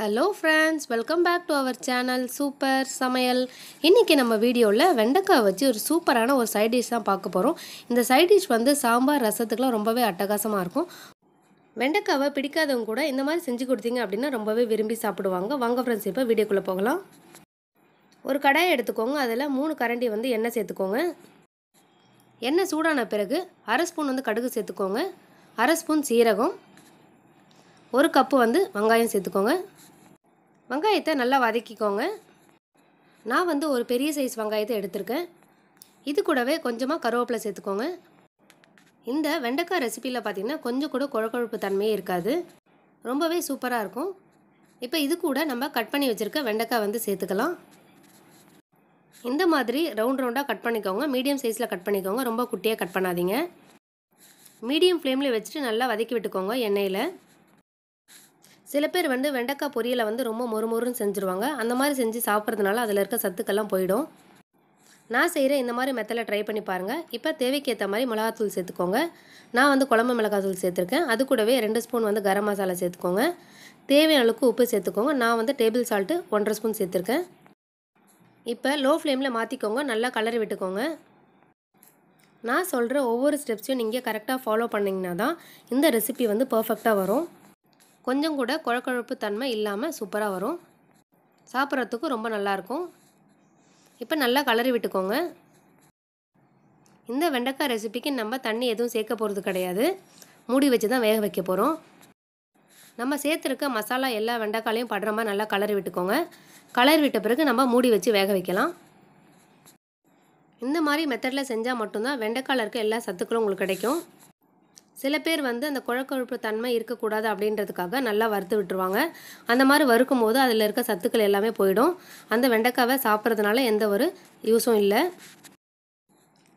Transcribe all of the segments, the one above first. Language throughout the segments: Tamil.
hello friends welcome back to our channel super சமையல் இன்றைக்கி நம்ம வீடியோவில் வெண்டைக்காய் வச்சு ஒரு சூப்பரான ஒரு சைட் டிஷ் தான் பார்க்க போகிறோம் இந்த சைட் டிஷ் வந்து சாம்பார் ரசத்துக்குலாம் ரொம்பவே அட்டகாசமாக இருக்கும் வெண்டைக்காவை பிடிக்காதவங்க கூட இந்த மாதிரி செஞ்சு கொடுத்தீங்க அப்படின்னா ரொம்பவே விரும்பி சாப்பிடுவாங்க வாங்க ஃப்ரெண்ட்ஸ் இப்போ வீடியோக்குள்ளே போகலாம் ஒரு கடாயை எடுத்துக்கோங்க அதில் மூணு கரண்டி வந்து எண்ணெய் சேர்த்துக்கோங்க எண்ணெய் சூடான பிறகு அரை ஸ்பூன் வந்து கடுகு சேர்த்துக்கோங்க அரை ஸ்பூன் சீரகம் ஒரு கப்பு வந்து வெங்காயம் சேர்த்துக்கோங்க வெங்காயத்தை நல்லா வதக்கிக்கோங்க நான் வந்து ஒரு பெரிய சைஸ் வெங்காயத்தை எடுத்திருக்கேன் இது கூடவே கொஞ்சமாக கருவேப்பிலை சேர்த்துக்கோங்க இந்த வெண்டைக்காய் ரெசிப்பியில் பார்த்திங்கன்னா கொஞ்சம் கூட குழக்கொழுப்பு தன்மையே இருக்காது ரொம்பவே சூப்பராக இருக்கும் இப்போ இது கூட நம்ம கட் பண்ணி வச்சுருக்க வெண்டைக்காய் வந்து சேர்த்துக்கலாம் இந்த மாதிரி ரவுண்ட் ரவுண்டாக கட் பண்ணிக்கோங்க மீடியம் சைஸில் கட் பண்ணிக்கோங்க ரொம்ப குட்டியாக கட் பண்ணாதீங்க மீடியம் ஃப்ளேமில் வச்சுட்டு நல்லா வதக்கி விட்டுக்கோங்க எண்ணெயில் சில பேர் வந்து வெண்டைக்காய் பொரியலை வந்து ரொம்ப மொறுமொறுன்னு செஞ்சுருவாங்க அந்த மாதிரி செஞ்சு சாப்பிட்றதுனால அதில் இருக்க சத்துக்கெல்லாம் போயிடும் நான் செய்கிற இந்த மாதிரி மெத்தடில் ட்ரை பண்ணி பாருங்கள் இப்போ தேவைக்கு ஏற்ற மாதிரி மிளகாத்தூள் சேர்த்துக்கோங்க நான் வந்து குழம்பு மிளகாத்தூள் சேர்த்துருக்கேன் அது கூடவே ரெண்டு ஸ்பூன் வந்து கரம் மசாலா சேர்த்துக்கோங்க தேவையான அளவுக்கு உப்பு சேர்த்துக்கோங்க நான் வந்து டேபிள் சால்ட்டு ஒன்றரை ஸ்பூன் சேர்த்துருக்கேன் இப்போ லோ ஃப்ளேமில் மாற்றிக்கோங்க நல்லா கலரி விட்டுக்கோங்க நான் சொல்கிற ஒவ்வொரு ஸ்டெப்ஸையும் நீங்கள் கரெக்டாக ஃபாலோ பண்ணிங்கன்னா தான் இந்த ரெசிபி வந்து பர்ஃபெக்டாக வரும் கொஞ்சம் கூட குழக்குழப்பு தன்மை இல்லாமல் சூப்பராக வரும் சாப்பிட்றதுக்கும் ரொம்ப நல்லாயிருக்கும் இப்போ நல்லா கலரி விட்டுக்கோங்க இந்த வெண்டைக்காய் ரெசிபிக்கு நம்ம தண்ணி எதுவும் சேர்க்க போகிறது கிடையாது மூடி வச்சு தான் வேக வைக்க போகிறோம் நம்ம சேர்த்துருக்க மசாலா எல்லா வெண்டைக்காலையும் படுற மாதிரி நல்லா கலரி விட்டுக்கோங்க கலரி விட்ட பிறகு நம்ம மூடி வச்சு வேக வைக்கலாம் இந்த மாதிரி மெத்தடில் செஞ்சால் மட்டும்தான் வெண்டைக்காயில் இருக்க எல்லா சத்துக்களும் உங்களுக்கு கிடைக்கும் சில பேர் வந்து அந்த குழக்கொழுப்பு தன்மை இருக்கக்கூடாது அப்படின்றதுக்காக நல்லா வறுத்து விட்டுருவாங்க அந்த மாதிரி வறுக்கும் போது அதில் இருக்க சத்துக்கள் எல்லாமே போயிடும் அந்த வெண்டைக்காவை சாப்பிட்றதுனால எந்த ஒரு யூஸும் இல்லை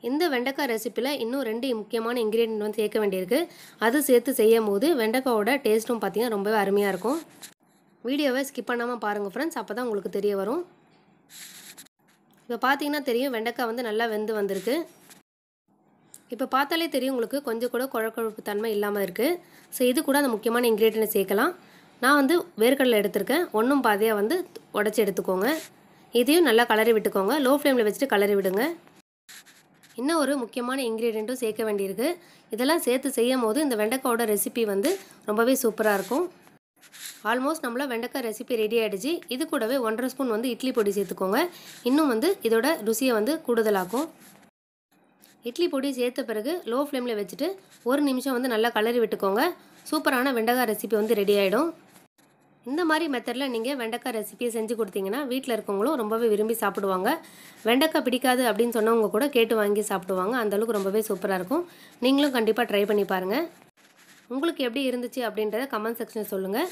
இந்த வெண்டைக்காய் ரெசிப்பியில் இன்னும் ரெண்டு முக்கியமான இன்க்ரீடியன்ட் வந்து சேர்க்க வேண்டியிருக்கு அது சேர்த்து செய்யும் போது வெண்டைக்காவோட டேஸ்ட்டும் பார்த்தீங்கன்னா ரொம்பவே அருமையாக இருக்கும் வீடியோவை ஸ்கிப் பண்ணாமல் பாருங்கள் ஃப்ரெண்ட்ஸ் அப்போ தான் உங்களுக்கு தெரிய வரும் இப்போ பார்த்தீங்கன்னா தெரியும் வெண்டைக்காய் வந்து நல்லா வெந்து வந்திருக்கு இப்போ பார்த்தாலே தெரியும் உங்களுக்கு கொஞ்சம் கூட குழக்கொழுப்பு தன்மை இல்லாமல் இருக்குது ஸோ இது கூட அந்த முக்கியமான இன்க்ரீடியன்ட் சேர்க்கலாம் நான் வந்து வேர்க்கடலை எடுத்திருக்கேன் ஒன்றும் பாதையாக வந்து உடச்சி எடுத்துக்கோங்க இதையும் நல்லா கலரி விட்டுக்கோங்க லோ ஃப்ளேமில் வச்சுட்டு கலரி விடுங்க இன்னும் ஒரு முக்கியமான இன்க்ரீடியண்ட்டும் சேர்க்க வேண்டியிருக்கு இதெல்லாம் சேர்த்து செய்யும் போது இந்த வெண்டைக்காயோட ரெசிபி வந்து ரொம்பவே சூப்பராக இருக்கும் ஆல்மோஸ்ட் நம்மள வெண்டைக்காய் ரெசிபி ரெடி ஆகிடுச்சு இது கூடவே ஒன்றரை ஸ்பூன் வந்து இட்லி பொடி சேர்த்துக்கோங்க இன்னும் வந்து இதோட ருசியை வந்து கூடுதலாக்கும் இட்லி பொடி சேர்த்த பிறகு லோ ஃப்ளேமில் வச்சுட்டு ஒரு நிமிஷம் வந்து நல்லா கலரி விட்டுக்கோங்க சூப்பரான வெண்டைக்காய் ரெசிபி வந்து ரெடி ஆகிடும் இந்த மாதிரி மெத்தடில் நீங்கள் வெண்டைக்காய் ரெசிபியை செஞ்சு கொடுத்தீங்கன்னா வீட்டில் இருக்கவங்களும் ரொம்பவே விரும்பி சாப்பிடுவாங்க வெண்டைக்காய் பிடிக்காது அப்படின்னு சொன்னவங்க கூட கேட்டு வாங்கி சாப்பிடுவாங்க அந்தளவுக்கு ரொம்பவே சூப்பராக இருக்கும் நீங்களும் கண்டிப்பாக ட்ரை பண்ணி பாருங்கள் உங்களுக்கு எப்படி இருந்துச்சு அப்படின்றத கமெண்ட் செக்ஷனில் சொல்லுங்கள்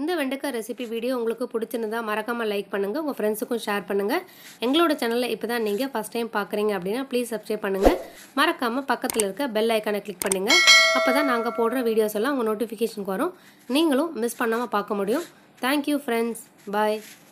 இந்த வெண்டைக்காய் ரெசிபி வீடியோ உங்களுக்கு பிடிச்சிருந்தா மறக்காமல் லைக் பண்ணுங்கள் உங்கள் ஃப்ரெண்ட்ஸுக்கும் ஷேர் பண்ணுங்கள் எங்களோட சேனலில் இப்போ தான் நீங்கள் ஃபஸ்ட் டைம் பார்க்குறீங்க அப்படின்னா ப்ளீஸ் சப்ஸ்கிரைப் பண்ணுங்கள் மறக்காமல் பக்கத்தில் இருக்க பெல் ஐக்கானை கிளிக் பண்ணுங்கள் அப்போ தான் நாங்கள் போடுற வீடியோஸ் எல்லாம் உங்கள் நோட்டிஃபிகேஷனுக்கு வரும் நீங்களும் மிஸ் பண்ணாமல் பார்க்க முடியும் தேங்க்யூ ஃப்ரெண்ட்ஸ் பாய்